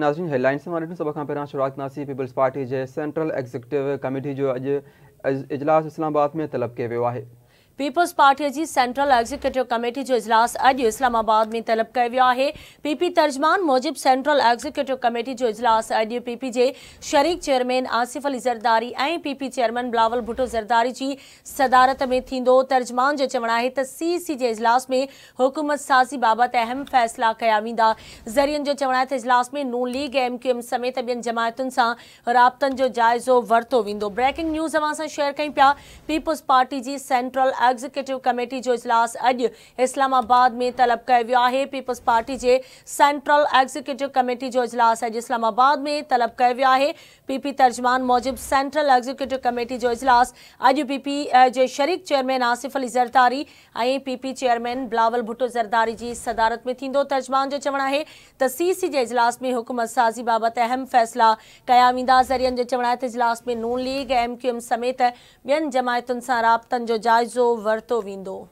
नाजिन headlines से हमारे सबक पैरा शुरुआत नासी पीपल्स पार्टी के सेंट्रल एग्जीक्यूटिव कमेटी जो अज इजलास इस्लामाबाद में तलब किया वियो है पीपल्स पाटीअ जी सेंट्रल एग्ज़ीक्यूटिव कमेटी जो इजलास अॼु इस्लामाबाद में तलब कयो वियो आहे पीपी तर्जमान मूजिब सेंट्रल एग्ज़ीक्यूटिव कमेटी जो इजलास अॼु पीपी जे शरीक चेयरमैन आसिफ़ अली ज़रदारी ऐं पीपी चेयरमैन बिलावल भुटो ज़रदारी जी सदारत में थींदो तर्जमान जो चवणु आहे त सी सी जे इजलास में हुकूमत साज़ी बाबति अहम फ़ैसिला कया वेंदा ज़रियनि जो चवणु आहे त इजलास में नू लीग एम क्यू एम समेत ॿियनि जमायतुनि सां राबतनि जो जाइज़ो वरितो वेंदो ब्रेकिंग न्यूज़ असां सां शेयर कयूं पिया पीपल्स पार्टी जी सेंट्रल एग्जीक्यूटिव कमेटी जो इजलास अॼु इस्लामाबाद में तलब किया वियो पीपल्स पार्टी के सेंट्रल एग्ज़ीक्यूटिव कमेटी जो इजलास अॼु इस्लामाबाद में तलब किया वियो पीपी तर्जमान मूजिबि सेंट्रल एग्ज़ीक्यूटिव कमेटी जो इजलास अॼु पीपी जे शरीक चेयरमैन आसिफ अली ज़रदारी ऐं पीपी चेयरमैन बिलावल भुट्टो ज़रदारी की सदारत में थींदो तर्जमान चवण है आहे सी सी के इजलास में हुकूमत साज़ी बाबत अहम फैसला क्या वा जरियन चवण चवणु इजलास में नून लीग एम क्यू एम समेत बन जमायतुनि से राबतनि जो Roberto